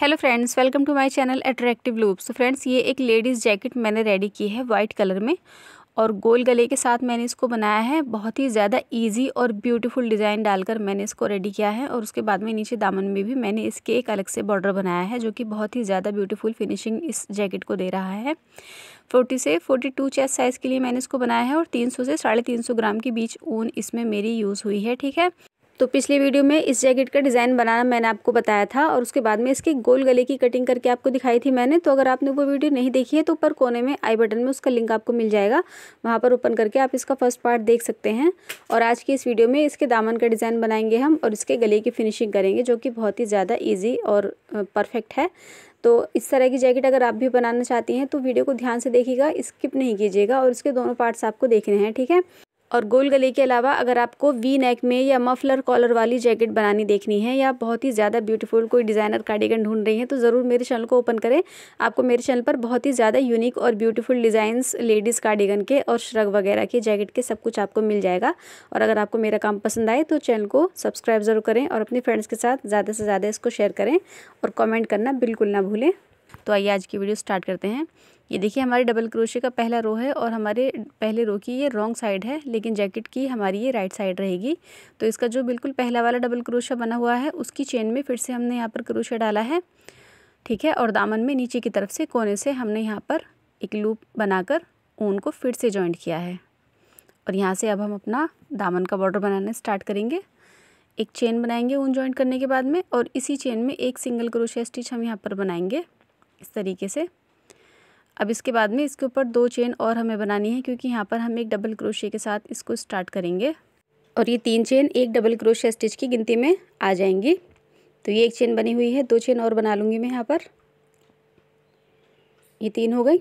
hello friends welcome to my channel attractive loop so friends ये एक ladies jacket मैंने ready की है वाइट कलर में और गोल गले के साथ मैंने इसको बनाया है बहुत ही ज़्यादा इजी और ब्यूटीफुल डिज़ाइन डालकर मैंने इसको रेडी किया है और उसके बाद में नीचे दामन में भी मैंने इसके एक अलग से बॉर्डर बनाया है जो कि बहुत ही ज़्यादा ब्यूटीफुल फिनिशिंग इस जैकेट को दे रहा है 40 से 42 चेस्ट साइज़ के लिए मैंने इसको बनाया है और 300 से साढ़े तीन ग्राम के बीच ऊन इसमें मेरी यूज़ हुई है ठीक है तो पिछली वीडियो में इस जैकेट का डिज़ाइन बनाना मैंने आपको बताया था और उसके बाद में इसके गोल गले की कटिंग करके आपको दिखाई थी मैंने तो अगर आपने वो वीडियो नहीं देखी है तो ऊपर कोने में आई बटन में उसका लिंक आपको मिल जाएगा वहाँ पर ओपन करके आप इसका फर्स्ट पार्ट देख सकते हैं और आज की इस वीडियो में इसके दामन का डिज़ाइन बनाएंगे हम और इसके गले की फिनिशिंग करेंगे जो कि बहुत ही ज़्यादा ईजी और परफेक्ट है तो इस तरह की जैकेट अगर आप भी बनाना चाहती हैं तो वीडियो को ध्यान से देखिएगा स्किप नहीं कीजिएगा और इसके दोनों पार्ट्स आपको देखने हैं ठीक है और गोल गले के अलावा अगर आपको वी नेक में या मफलर कॉलर वाली जैकेट बनानी देखनी है या बहुत ही ज़्यादा ब्यूटीफुल कोई डिज़ाइनर कार्डिगन ढूंढ रही हैं तो ज़रूर मेरे चैनल को ओपन करें आपको मेरे चैनल पर बहुत ही ज़्यादा यूनिक और ब्यूटीफुल डिज़ाइंस लेडीज़ कार्डिगन के और श्रग वगैरह के जैकेट के सब कुछ आपको मिल जाएगा और अगर आपको मेरा काम पसंद आए तो चैनल को सब्सक्राइब ज़रूर करें और अपने फ्रेंड्स के साथ ज़्यादा से ज़्यादा इसको शेयर करें और कॉमेंट करना बिल्कुल ना भूलें तो आइए आज की वीडियो स्टार्ट करते हैं ये देखिए हमारे डबल क्रोशे का पहला रो है और हमारे पहले रो की ये रॉन्ग साइड है लेकिन जैकेट की हमारी ये राइट साइड रहेगी तो इसका जो बिल्कुल पहला वाला डबल क्रोशा बना हुआ है उसकी चेन में फिर से हमने यहाँ पर क्रोशा डाला है ठीक है और दामन में नीचे की तरफ से कोने से हमने यहाँ पर एक लूप बनाकर ऊन को फिर से जॉइंट किया है और यहाँ से अब हम अपना दामन का बॉर्डर बनाना स्टार्ट करेंगे एक चेन बनाएंगे ऊन ज्वाइंट करने के बाद में और इसी चेन में एक सिंगल क्रोशिया स्टिच हम यहाँ पर बनाएंगे इस तरीके से अब इसके बाद में इसके ऊपर दो चेन और हमें बनानी है क्योंकि यहाँ पर हम एक डबल क्रोशिया के साथ इसको स्टार्ट करेंगे और ये तीन चेन एक डबल क्रोशिया स्टिच की गिनती में आ जाएंगी तो ये एक चेन बनी हुई है दो चेन और बना लूँगी मैं यहाँ पर ये तीन हो गई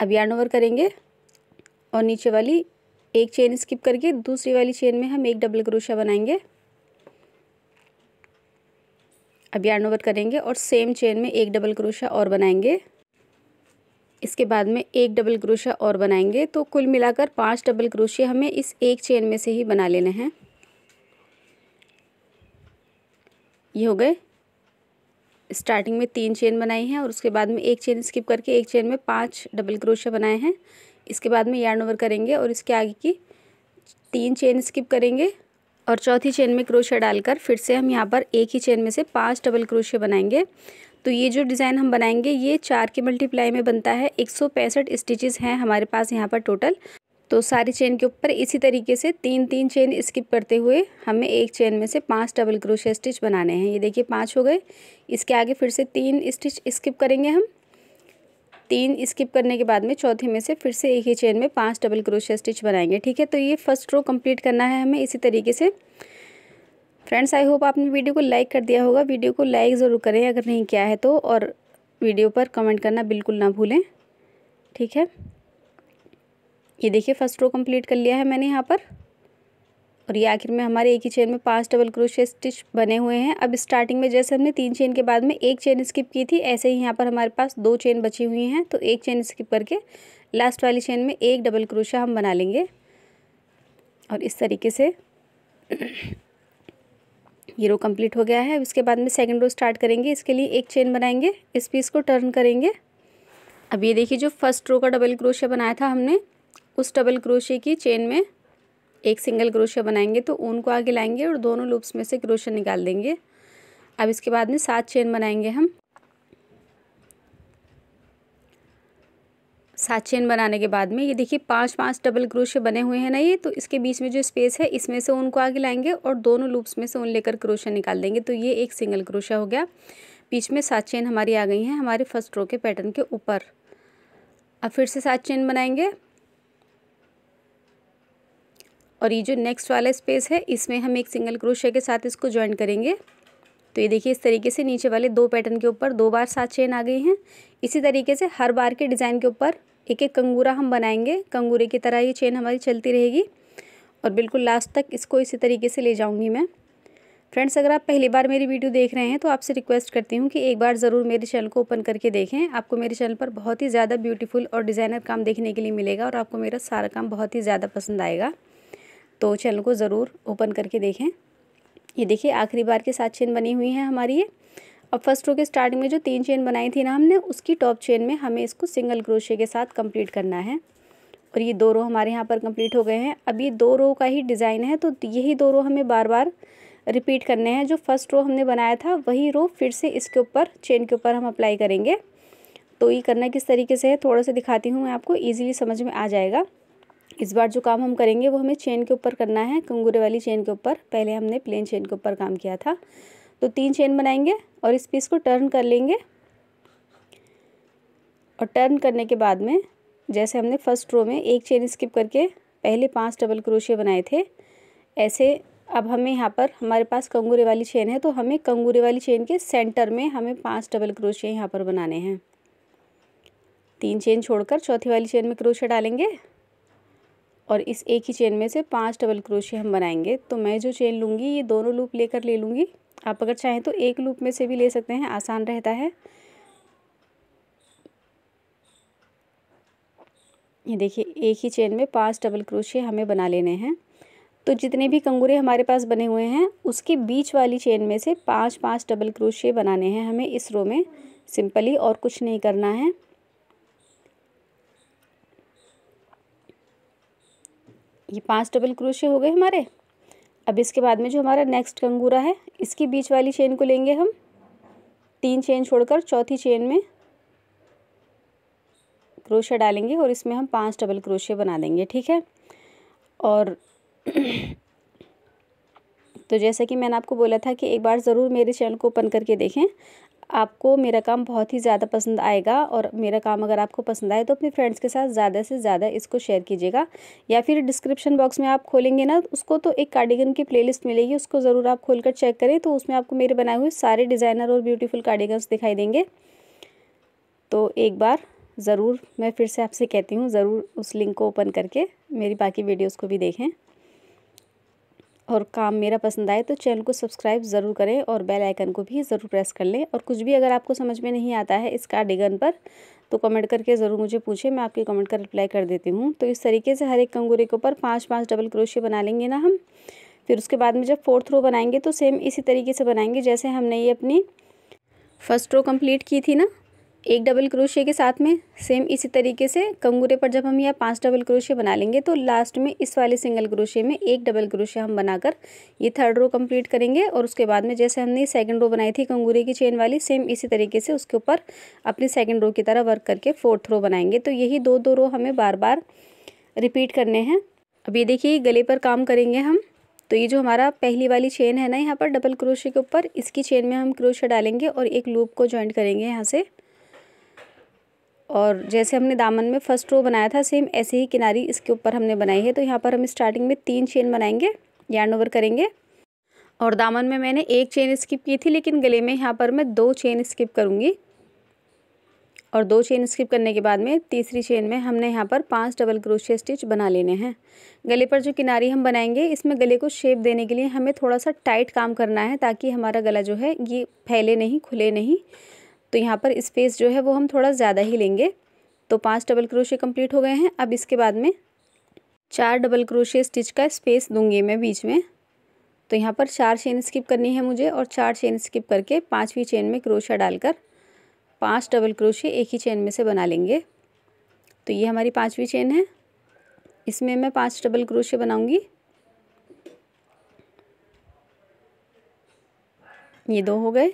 अब यार्न ओवर करेंगे और नीचे वाली एक चेन स्किप करके दूसरी वाली चेन में हम एक डबल क्रोशिया बनाएंगे अब यार्न ओवर करेंगे और सेम चेन में एक डबल क्रोशा और बनाएंगे इसके बाद में एक डबल क्रोशा और बनाएंगे तो कुल मिलाकर पांच डबल क्रोशे हमें इस एक चेन में से ही बना लेने हैं ये हो गए स्टार्टिंग में तीन चेन बनाई हैं और उसके बाद में एक चेन स्किप करके एक चेन में पांच डबल क्रोशे बनाए हैं इसके बाद में यार्न ओवर करेंगे और इसके आगे की तीन चेन स्किप करेंगे और चौथी चेन में क्रोशिया डालकर फिर से हम यहाँ पर एक ही चेन में से पांच डबल क्रोशे बनाएंगे तो ये जो डिज़ाइन हम बनाएंगे ये चार के मल्टीप्लाई में बनता है एक सौ पैंसठ स्टिचेज़ हैं हमारे पास यहाँ पर टोटल तो सारी चेन के ऊपर इसी तरीके से तीन तीन चेन स्किप करते हुए हमें एक चेन में से पांच डबल क्रोशिया स्टिच बनाने हैं ये देखिए पांच हो गए इसके आगे फिर से तीन स्टिच स्किप करेंगे हम तीन स्किप करने के बाद में चौथे में से फिर से एक ही चेन में पाँच डबल क्रोशिया स्टिच बनाएंगे ठीक है तो ये फर्स्ट रो कंप्लीट करना है हमें इसी तरीके से फ्रेंड्स आई होप आपने वीडियो को लाइक कर दिया होगा वीडियो को लाइक ज़रूर करें अगर नहीं किया है तो और वीडियो पर कमेंट करना बिल्कुल ना भूलें ठीक है ये देखिए फर्स्ट रो कम्प्लीट कर लिया है मैंने यहाँ पर और ये आखिर में हमारे एक ही चेन में पांच डबल क्रोशे स्टिच बने हुए हैं अब स्टार्टिंग में जैसे हमने तीन चेन के बाद में एक चेन स्किप की थी ऐसे ही यहाँ पर हमारे पास दो चेन बची हुई हैं तो एक चेन स्किप करके लास्ट वाली चेन में एक डबल क्रोशा हम बना लेंगे और इस तरीके से ये रो कम्प्लीट हो गया है उसके इसके बाद में सेकेंड रो स्टार्ट करेंगे इसके लिए एक चेन बनाएंगे इस पीस को टर्न करेंगे अब ये देखिए जो फर्स्ट रो का डबल क्रोशा बनाया था हमने उस डबल क्रोशे की चेन में एक सिंगल क्रोशिया बनाएंगे तो ऊन को आगे लाएंगे और दोनों लूप्स में से क्रोशिया निकाल देंगे अब इसके बाद में सात चेन बनाएंगे हम सात चेन बनाने के बाद में ये देखिए पांच पांच डबल क्रोशे बने हुए हैं ना ये तो इसके बीच में जो स्पेस है इसमें से उनको आगे लाएंगे और दोनों लूप्स में से उन लेकर क्रोशा निकाल देंगे तो ये एक सिंगल क्रोशा हो गया बीच में सात चेन हमारी आ गई हैं हमारे फर्स्ट रो के पैटर्न के ऊपर अब फिर से सात चेन बनाएंगे और ये जो नेक्स्ट वाला स्पेस है इसमें हम एक सिंगल क्रोशे के साथ इसको ज्वाइन करेंगे तो ये देखिए इस तरीके से नीचे वाले दो पैटर्न के ऊपर दो बार सात चेन आ गई हैं इसी तरीके से हर बार के डिज़ाइन के ऊपर एक एक कंगूरा हम बनाएंगे कंगूरे की तरह ये चेन हमारी चलती रहेगी और बिल्कुल लास्ट तक इसको इसी तरीके से ले जाऊँगी मैं फ्रेंड्स अगर आप पहली बार मेरी वीडियो देख रहे हैं तो आपसे रिक्वेस्ट करती हूँ कि एक बार ज़रूर मेरे चैनल को ओपन करके देखें आपको मेरे चैनल पर बहुत ही ज़्यादा ब्यूटीफुल और डिज़ाइनर काम देखने के लिए मिलेगा और आपको मेरा सारा काम बहुत ही ज़्यादा पसंद आएगा तो चैनल को ज़रूर ओपन करके देखें ये देखिए आखिरी बार के साथ चेन बनी हुई है हमारी ये अब फर्स्ट रो के स्टार्टिंग में जो तीन चेन बनाई थी ना हमने उसकी टॉप चेन में हमें इसको सिंगल क्रोशे के साथ कंप्लीट करना है और ये दो रो हमारे यहाँ पर कंप्लीट हो गए हैं अब ये दो रो का ही डिज़ाइन है तो यही दो रो हमें बार बार रिपीट करने हैं जो फर्स्ट रो हमने बनाया था वही रो फिर से इसके ऊपर चेन के ऊपर हम अप्लाई करेंगे तो ये करना किस तरीके से है थोड़ा सा दिखाती हूँ मैं आपको ईजिली समझ में आ जाएगा इस बार जो काम हम करेंगे वो हमें चेन के ऊपर करना है कंगूरे वाली चेन के ऊपर पहले हमने प्लेन चेन के ऊपर काम किया था तो तीन चेन बनाएंगे और इस पीस को टर्न कर लेंगे और टर्न करने के बाद में जैसे हमने फर्स्ट रो में एक चेन स्किप करके पहले पांच डबल क्रोशिया बनाए थे ऐसे अब हमें यहाँ पर हमारे पास कंगूरे वाली चेन है तो हमें कंगूरे वाली चेन के सेंटर में हमें पाँच डबल क्रोशिया यहाँ पर बनाने हैं तीन चेन छोड़कर चौथी वाली चेन में क्रोशिया डालेंगे और इस एक ही चेन में से पांच डबल क्रोशिया हम बनाएंगे तो मैं जो चेन लूँगी ये दोनों लूप लेकर ले लूँगी आप अगर चाहें तो एक लूप में से भी ले सकते हैं आसान रहता है ये देखिए एक ही चेन में पांच डबल क्रोशिया हमें बना लेने हैं तो जितने भी कंगूरे हमारे पास बने हुए हैं उसके बीच वाली चेन में से पांच पांच डबल क्रोशिया बनाने हैं हमें इस रो में सिंपली और कुछ नहीं करना है ये पांच डबल क्रोशे हो गए हमारे अब इसके बाद में जो हमारा नेक्स्ट कंगूरा है इसकी बीच वाली चेन को लेंगे हम तीन चेन छोड़कर चौथी चेन में क्रोशे डालेंगे और इसमें हम पांच डबल क्रोशे बना देंगे ठीक है और तो जैसा कि मैंने आपको बोला था कि एक बार ज़रूर मेरे चैनल को ओपन करके देखें आपको मेरा काम बहुत ही ज़्यादा पसंद आएगा और मेरा काम अगर आपको पसंद आए तो अपने फ्रेंड्स के साथ ज़्यादा से ज़्यादा इसको शेयर कीजिएगा या फिर डिस्क्रिप्शन बॉक्स में आप खोलेंगे ना उसको तो एक कार्डिगन की प्लेलिस्ट मिलेगी उसको ज़रूर आप खोलकर चेक करें तो उसमें आपको मेरे बनाए हुए सारे डिज़ाइनर और ब्यूटीफुल कार्डिगन्स दिखाई देंगे तो एक बार ज़रूर मैं फिर से आपसे कहती हूँ ज़रूर उस लिंक को ओपन करके मेरी बाकी वीडियोज़ को भी देखें और काम मेरा पसंद आए तो चैनल को सब्सक्राइब ज़रूर करें और बेल आइकन को भी ज़रूर प्रेस कर लें और कुछ भी अगर आपको समझ में नहीं आता है इस कार्डिगन पर तो कमेंट करके ज़रूर मुझे पूछें मैं आपके कमेंट का रिप्लाई कर देती हूँ तो इस तरीके से हर एक कंगूरे के ऊपर पाँच पाँच डबल क्रोशे बना लेंगे ना हम फिर उसके बाद में जब फोर्थ रो बनाएंगे तो सेम इसी तरीके से बनाएंगे जैसे हमने ये अपनी फर्स्ट रो कम्प्लीट की थी ना एक डबल क्रोशिया के साथ में सेम इसी तरीके से कंगूरे पर जब हम यह पांच डबल क्रोशिया बना लेंगे तो लास्ट में इस वाले सिंगल क्रोशिया में एक डबल क्रोशिया हम बनाकर ये थर्ड रो कंप्लीट करेंगे और उसके बाद में जैसे हमने सेकंड रो बनाई थी कंगूरे की चेन वाली सेम इसी तरीके से उसके ऊपर अपनी सेकेंड रो की तरह वर्क करके फोर्थ रो बनाएंगे तो यही दो दो रो हमें बार बार रिपीट करने हैं अब ये देखिए गले पर काम करेंगे हम तो ये जो हमारा पहली वाली चेन है ना यहाँ पर डबल क्रोशे के ऊपर इसकी चेन में हम क्रोशे डालेंगे और एक लूप को ज्वाइंट करेंगे यहाँ से और जैसे हमने दामन में फर्स्ट रो बनाया था सेम ऐसे ही किनारी इसके ऊपर हमने बनाई है तो यहाँ पर हम स्टार्टिंग में तीन चेन बनाएंगे यार्न ओवर करेंगे और दामन में मैंने एक चेन स्किप की थी लेकिन गले में यहाँ पर मैं दो चेन स्किप करूँगी और दो चेन स्किप करने के बाद में तीसरी चेन में हमने यहाँ पर पांच डबल क्रोशिया स्टिच बना लेने हैं गले पर जो किनारी हम बनाएंगे इसमें गले को शेप देने के लिए हमें थोड़ा सा टाइट काम करना है ताकि हमारा गला जो है ये फैले नहीं खुले नहीं तो यहाँ पर स्पेस जो है वो हम थोड़ा ज़्यादा ही लेंगे तो पांच डबल क्रोशे कंप्लीट हो गए हैं अब इसके बाद में चार डबल क्रोशे स्टिच का स्पेस दूंगी मैं बीच में तो यहाँ पर चार चेन स्किप करनी है मुझे और चार चेन स्किप करके पाँचवीं चेन में क्रोशा डालकर पाँच डबल क्रोशे एक ही चेन में से बना लेंगे तो ये हमारी पाँचवीं चेन है इसमें मैं पाँच डबल क्रोशे बनाऊँगी ये दो हो गए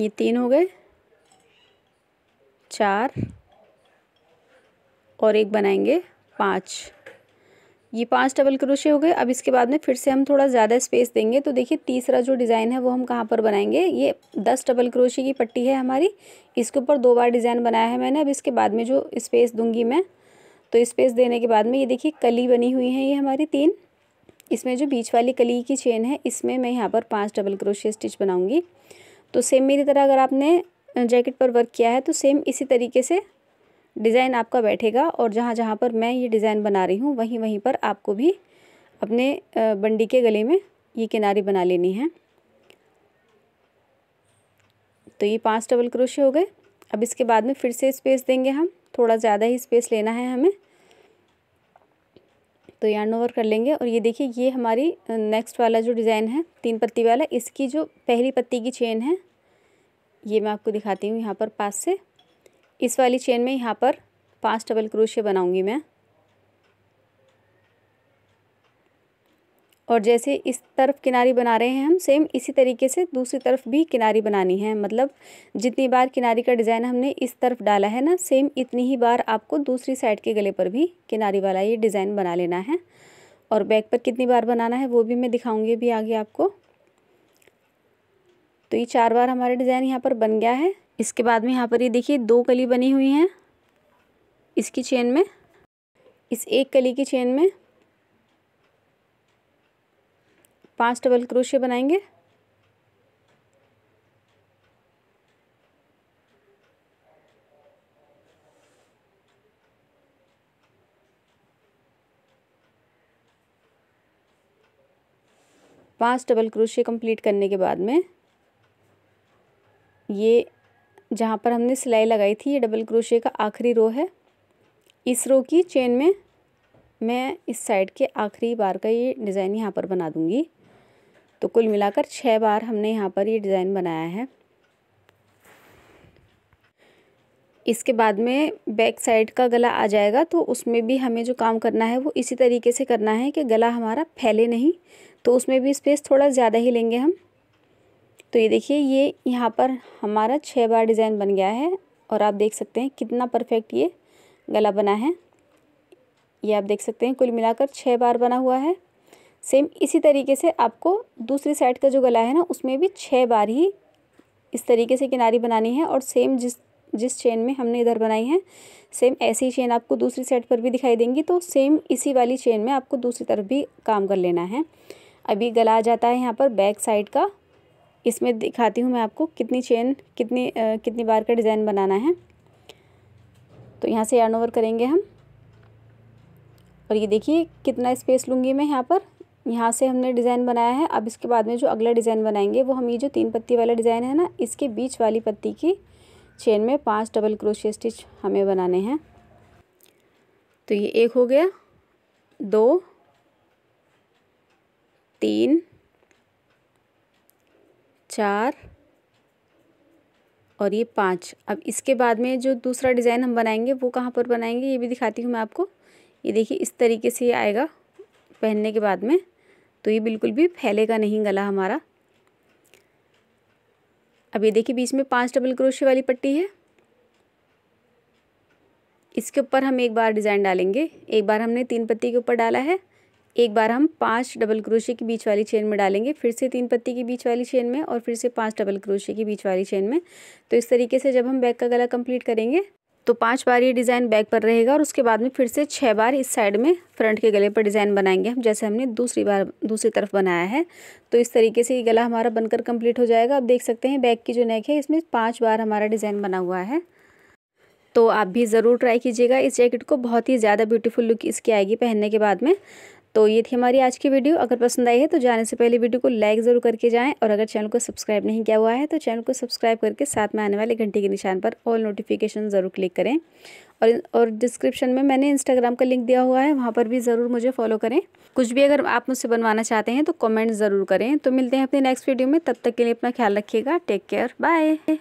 ये तीन हो गए चार और एक बनाएंगे पाँच ये पांच डबल क्रोशे हो गए अब इसके बाद में फिर से हम थोड़ा ज़्यादा स्पेस देंगे तो देखिए तीसरा जो डिज़ाइन है वो हम कहाँ पर बनाएंगे ये दस डबल क्रोशे की पट्टी है हमारी इसके ऊपर दो बार डिज़ाइन बनाया है मैंने अब इसके बाद में जो स्पेस दूंगी मैं तो स्पेस देने के बाद में ये देखिए कली बनी हुई है ये हमारी तीन इसमें जो बीच वाली कली की चेन है इसमें मैं यहाँ पर पाँच डबल क्रोशे स्टिच बनाऊँगी तो सेम मेरी तरह अगर आपने जैकेट पर वर्क किया है तो सेम इसी तरीके से डिज़ाइन आपका बैठेगा और जहाँ जहाँ पर मैं ये डिज़ाइन बना रही हूँ वहीं वहीं पर आपको भी अपने बंडी के गले में ये किनारी बना लेनी है तो ये पांच डबल क्रोशे हो गए अब इसके बाद में फिर से स्पेस देंगे हम थोड़ा ज़्यादा ही स्पेस लेना है हमें तो यार्न ओवर कर लेंगे और ये देखिए ये हमारी नेक्स्ट वाला जो डिज़ाइन है तीन पत्ती वाला इसकी जो पहली पत्ती की चेन है ये मैं आपको दिखाती हूँ यहाँ पर पास से इस वाली चेन में यहाँ पर पाँच डबल क्रोशिया बनाऊँगी मैं और जैसे इस तरफ किनारी बना रहे हैं हम सेम इसी तरीके से दूसरी तरफ भी किनारी बनानी है मतलब जितनी बार किनारी का डिज़ाइन हमने इस तरफ डाला है ना सेम इतनी ही बार आपको दूसरी साइड के गले पर भी किनारी वाला ये डिज़ाइन बना लेना है और बैक पर कितनी बार बनाना है वो भी मैं दिखाऊँगी भी आगे आपको तो ये चार बार हमारे डिज़ाइन यहाँ पर बन गया है इसके बाद में यहाँ पर ये देखिए दो कली बनी हुई हैं इसकी चेन में इस एक कली की चेन में पाँच डबल क्रोशिया बनाएंगे पांच डबल क्रोशिया कंप्लीट करने के बाद में ये जहाँ पर हमने सिलाई लगाई थी ये डबल क्रोशिया का आखिरी रो है इस रो की चेन में मैं इस साइड के आखिरी बार का ये डिज़ाइन यहाँ पर बना दूँगी तो कुल मिलाकर छः बार हमने यहाँ पर ये डिज़ाइन बनाया है इसके बाद में बैक साइड का गला आ जाएगा तो उसमें भी हमें जो काम करना है वो इसी तरीके से करना है कि गला हमारा फैले नहीं तो उसमें भी स्पेस थोड़ा ज़्यादा ही लेंगे हम तो ये देखिए ये यहाँ पर हमारा छः बार डिज़ाइन बन गया है और आप देख सकते हैं कितना परफेक्ट ये गला बना है ये आप देख सकते हैं कुल मिलाकर छः बार बना हुआ है सेम इसी तरीके से आपको दूसरी साइड का जो गला है ना उसमें भी छः बार ही इस तरीके से किनारी बनानी है और सेम जिस जिस चेन में हमने इधर बनाई है सेम ऐसी ही चेन आपको दूसरी साइड पर भी दिखाई देंगी तो सेम इसी वाली चेन में आपको दूसरी तरफ भी काम कर लेना है अभी गला आ जाता है यहाँ पर बैक साइड का इसमें दिखाती हूँ मैं आपको कितनी चेन कितनी आ, कितनी बार का डिज़ाइन बनाना है तो यहाँ से यार्न ओवर करेंगे हम और ये देखिए कितना स्पेस लूँगी मैं यहाँ पर यहाँ से हमने डिज़ाइन बनाया है अब इसके बाद में जो अगला डिज़ाइन बनाएंगे वो हम ये जो तीन पत्ती वाला डिज़ाइन है ना इसके बीच वाली पत्ती की चेन में पांच डबल क्रोशिया स्टिच हमें बनाने हैं तो ये एक हो गया दो तीन चार और ये पाँच अब इसके बाद में जो दूसरा डिज़ाइन हम बनाएंगे वो कहाँ पर बनाएंगे ये भी दिखाती हूँ मैं आपको ये देखिए इस तरीके से ये आएगा पहनने के बाद में तो ये बिल्कुल भी फैलेगा नहीं गला हमारा अब ये देखिए बीच में पांच डबल क्रोशे वाली पट्टी है इसके ऊपर हम एक बार डिज़ाइन डालेंगे एक बार हमने तीन पत्ती के ऊपर डाला है एक बार हम पांच डबल क्रोशे के बीच वाली चेन में डालेंगे फिर से तीन पत्ती के बीच वाली चेन में और फिर से पांच डबल क्रोशे के बीच वाली चेन में तो इस तरीके से जब हम बैक का गला कंप्लीट करेंगे तो पांच बार ये डिज़ाइन बैक पर रहेगा और उसके बाद में फिर से छः बार इस साइड में फ्रंट के गले पर डिज़ाइन बनाएंगे हम जैसे हमने दूसरी बार दूसरी तरफ बनाया है तो इस तरीके से ये गला हमारा बनकर कंप्लीट हो जाएगा आप देख सकते हैं बैक की जो नेक है इसमें पाँच बार हमारा डिज़ाइन बना हुआ है तो आप भी ज़रूर ट्राई कीजिएगा इस जैकेट को बहुत ही ज़्यादा ब्यूटीफुल लुक इसकी आएगी पहनने के बाद में तो ये थी हमारी आज की वीडियो अगर पसंद आई है तो जाने से पहले वीडियो को लाइक ज़रूर करके जाएं और अगर चैनल को सब्सक्राइब नहीं किया हुआ है तो चैनल को सब्सक्राइब करके साथ में आने वाले घंटे के निशान पर ऑल नोटिफिकेशन ज़रूर क्लिक करें और और डिस्क्रिप्शन में मैंने इंस्टाग्राम का लिंक दिया हुआ है वहाँ पर भी ज़रूर मुझे फॉलो करें कुछ भी अगर आप मुझसे बनवाना चाहते हैं तो कमेंट ज़रूर करें तो मिलते हैं अपने नेक्स्ट वीडियो में तब तक के लिए अपना ख्याल रखिएगा टेक केयर बाय